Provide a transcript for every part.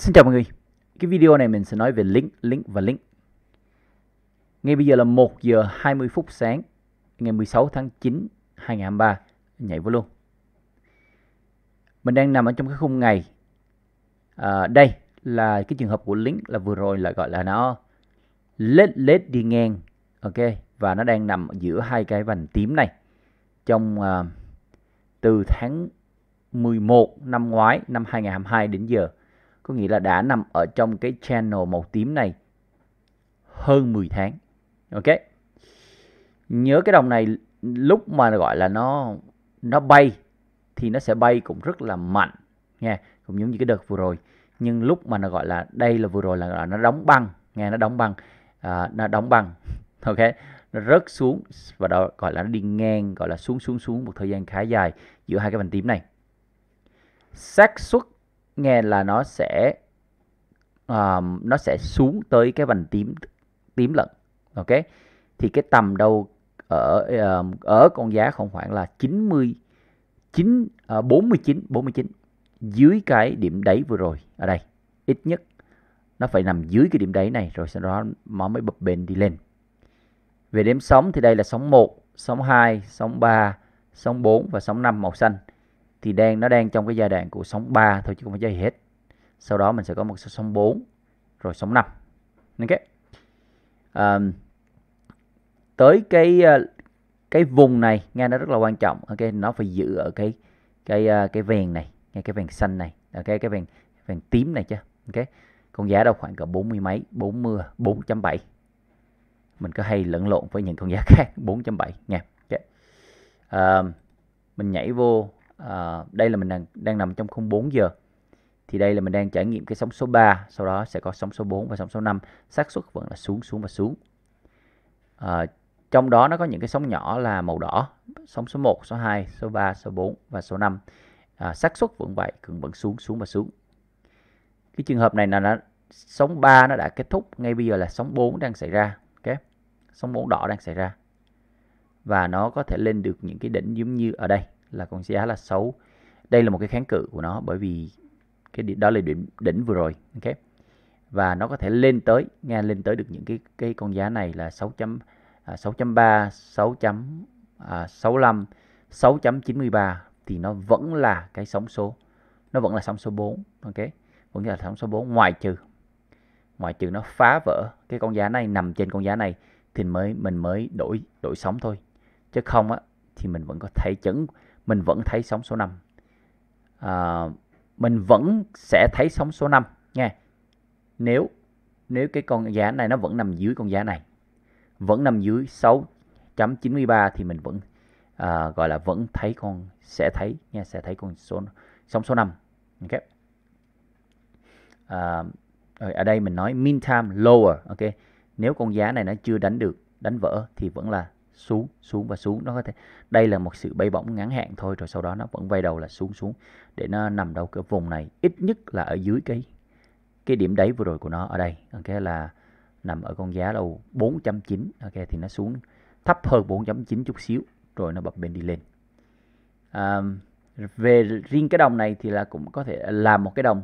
Xin chào mọi người. Cái video này mình sẽ nói về link, link và link. Ngay bây giờ là 1 giờ 20 phút sáng ngày 16 tháng 9 2023. Nhảy vô luôn. Mình đang nằm ở trong cái khung ngày. À, đây là cái trường hợp của link là vừa rồi là gọi là nó lết lết đi ngang. Ok. Và nó đang nằm giữa hai cái vành tím này. Trong uh, từ tháng 11 năm ngoái, năm 2022 đến giờ có nghĩa là đã nằm ở trong cái channel màu tím này hơn 10 tháng. Ok. Nhớ cái đồng này lúc mà gọi là nó nó bay thì nó sẽ bay cũng rất là mạnh nha, cũng giống như cái đợt vừa rồi. Nhưng lúc mà nó gọi là đây là vừa rồi là nó đóng băng, nghe nó đóng băng à, nó đóng băng. Ok. Nó rớt xuống và đó gọi là nó đi ngang, gọi là xuống xuống xuống một thời gian khá dài giữa hai cái bàn tím này. xác suất nghe là nó sẽ um, nó sẽ xuống tới cái vành tím tím lận ok thì cái tầm đâu ở um, ở con giá khoảng khoảng là 90 9 uh, 49 49 dưới cái điểm đáy vừa rồi ở đây ít nhất nó phải nằm dưới cái điểm đáy này rồi sau đó nó mới bập bền đi lên về đếm sóng thì đây là sóng 1 sóng 2 sóng 3 sóng 4 và sóng 5 màu xanh thì đang nó đang trong cái giai đoạn của sóng 3 thôi chứ không phải dây hết sau đó mình sẽ có một số sóng 4 rồi sóng 5 ok à, tới cái ờ, cái vùng này nghe nó rất là quan trọng ok nó phải giữ ở cái cái ờ, cái vàng này nghe cái vàng xanh này ok cái vàng vàng tím này chứ ok con giá đâu khoảng cỡ 40 mấy 40 4.7 mình có hay lẫn lộn với những con giá khác 4.7 nha okay. à, mình nhảy vô à, đây là mình đang, đang nằm trong khung 4 giờ thì đây là mình đang trải nghiệm cái sóng số 3 sau đó sẽ có sóng số 4 và sóng số 5 xác suất vẫn là xuống xuống và xuống à, trong đó nó có những cái sóng nhỏ là màu đỏ sóng số 1 số 2 số 3 số 4 và số 5 à, ờ, xác suất vẫn vậy cường vẫn xuống xuống và xuống cái trường hợp này là nó sóng 3 nó đã kết thúc ngay bây giờ là sóng 4 đang xảy ra ok sóng 4 đỏ đang xảy ra và nó có thể lên được những cái đỉnh giống như ở đây là con giá là xấu đây là một cái kháng cự của nó bởi vì cái điểm đó là điểm đỉnh vừa rồi ok và nó có thể lên tới nghe lên tới được những cái cái con giá này là 6. 6.3 6.65 6.93 thì nó vẫn là cái sóng số nó vẫn là sóng số 4 ok vẫn là sóng số 4 ngoài trừ ngoài trừ nó phá vỡ cái con giá này nằm trên con giá này thì mới mình mới đổi đổi sóng thôi chứ không á thì mình vẫn có thể chấn mình vẫn thấy sóng số 5. À, mình vẫn sẽ thấy sóng số 5 nha. Nếu nếu cái con giá này nó vẫn nằm dưới con giá này. Vẫn nằm dưới 6.93 thì mình vẫn à, gọi là vẫn thấy con sẽ thấy nha, sẽ thấy con số sóng số 5. Ok. À, ở đây mình nói mean time lower ok nếu con giá này nó chưa đánh được đánh vỡ thì vẫn là xuống xuống và xuống nó có thể đây là một sự bay bổng ngắn hạn thôi rồi sau đó nó vẫn bay đầu là xuống xuống để nó nằm đâu cái vùng này ít nhất là ở dưới cái cái điểm đáy vừa rồi của nó ở đây ok là nằm ở con giá đâu 4.9 ok thì nó xuống thấp hơn 4.9 chút xíu rồi nó bật bên đi lên à, về riêng cái đồng này thì là cũng có thể làm một cái đồng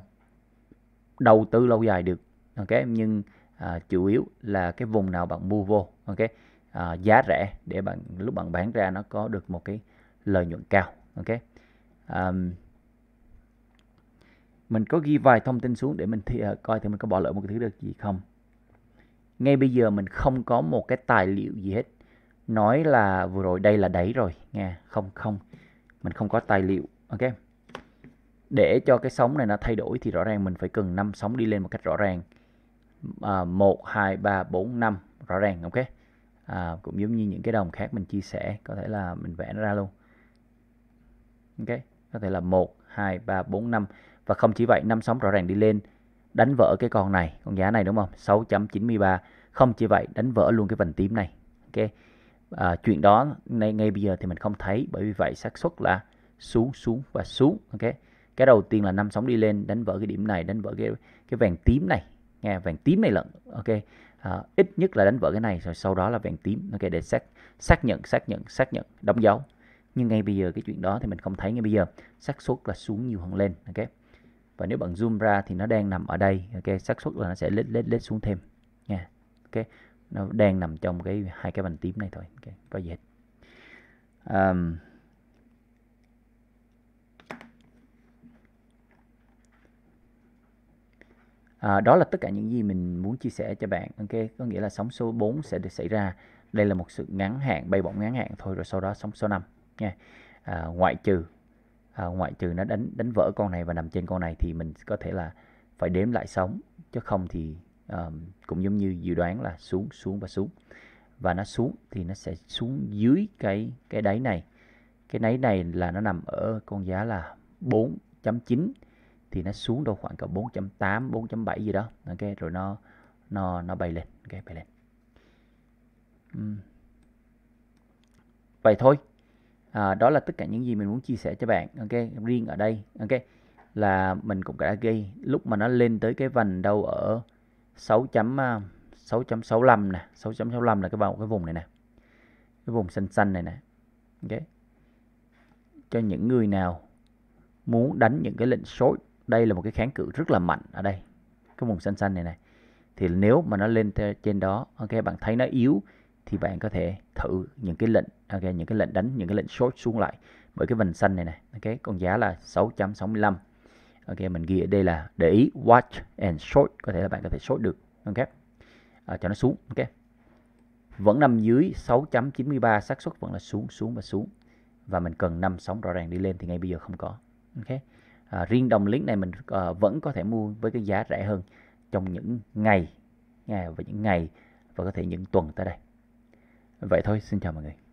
đầu tư lâu dài được ok nhưng à, chủ yếu là cái vùng nào bạn mua vô ok à, giá rẻ để bạn lúc bạn bán ra nó có được một cái lợi nhuận cao ok um, mình có ghi vài thông tin xuống để mình thi, uh, coi thì mình có bỏ lỡ một cái thứ được gì không ngay bây giờ mình không có một cái tài liệu gì hết nói là vừa rồi đây là đấy rồi nghe không không mình không có tài liệu ok để cho cái sóng này nó thay đổi thì rõ ràng mình phải cần năm sóng đi lên một cách rõ ràng ờ, một hai ba bốn năm rõ ràng ok à, cũng giống như những cái đồng khác mình chia sẻ có thể là mình vẽ nó ra luôn ok có thể là 1 2 3 4 5 và không chỉ vậy năm sóng rõ ràng đi lên đánh vỡ cái con này con giá này đúng không 6.93 không chỉ vậy đánh vỡ luôn cái vành tím này ok à, chuyện đó ngay ngay bây giờ thì mình không thấy bởi vì vậy xác suất là xuống xuống và xuống ok cái đầu tiên là năm sóng đi lên đánh vỡ cái điểm này đánh vỡ cái cái vàng tím này nghe vàng tím này lận ok à, ít nhất là đánh vỡ cái này rồi sau đó là vàng tím ok để xác xác nhận xác nhận xác nhận đóng dấu nhưng ngay bây giờ cái chuyện đó thì mình không thấy ngay bây giờ xác suất là xuống nhiều hơn lên ok và nếu bạn zoom ra thì nó đang nằm ở đây ok xác suất là nó sẽ lết lết lết xuống thêm nha yeah. ok nó đang nằm trong cái hai cái bàn tím này thôi ok có gì hết um, À, đó là tất cả những gì mình muốn chia sẻ cho bạn. Ok, có nghĩa là sóng số 4 sẽ được xảy ra. Đây là một sự ngắn hạn, bay bổng ngắn hạn thôi rồi sau đó sóng số 5 nha. À, ngoại trừ à, ngoại trừ nó đánh đánh vỡ con này và nằm trên con này thì mình có thể là phải đếm lại sóng chứ không thì um, cũng giống như dự đoán là xuống xuống và xuống và nó xuống thì nó sẽ xuống dưới cái cái đáy này cái đáy này là nó nằm ở con giá là 4.9 thì nó xuống đâu khoảng cả 4.8 4.7 gì đó ok rồi nó nó nó bay lên ok bay lên uhm. vậy thôi à, đó là tất cả những gì mình muốn chia sẻ cho bạn ok riêng ở đây ok là mình cũng đã ghi lúc mà nó lên tới cái vành đâu ở 6.665 à, nè 6.65 là cái vào cái vùng này nè cái vùng xanh xanh này nè ok cho những người nào muốn đánh những cái lệnh short đây là một cái kháng cự rất là mạnh ở đây cái vùng xanh xanh này này thì nếu mà nó lên trên đó ok bạn thấy nó yếu thì bạn có thể thử những cái lệnh ok những cái lệnh đánh những cái lệnh short xuống lại bởi cái vành xanh này này ok con giá là 665 ok mình ghi ở đây là để ý watch and short có thể là bạn có thể short được ok à, cho nó xuống ok vẫn nằm dưới 6.93 xác suất vẫn là xuống xuống và xuống và mình cần năm sóng rõ ràng đi lên thì ngay bây giờ không có ok à, riêng đồng link này mình à, vẫn có thể mua với cái giá rẻ hơn trong những ngày à, và những ngày và có thể những tuần tới đây vậy thôi xin chào mọi người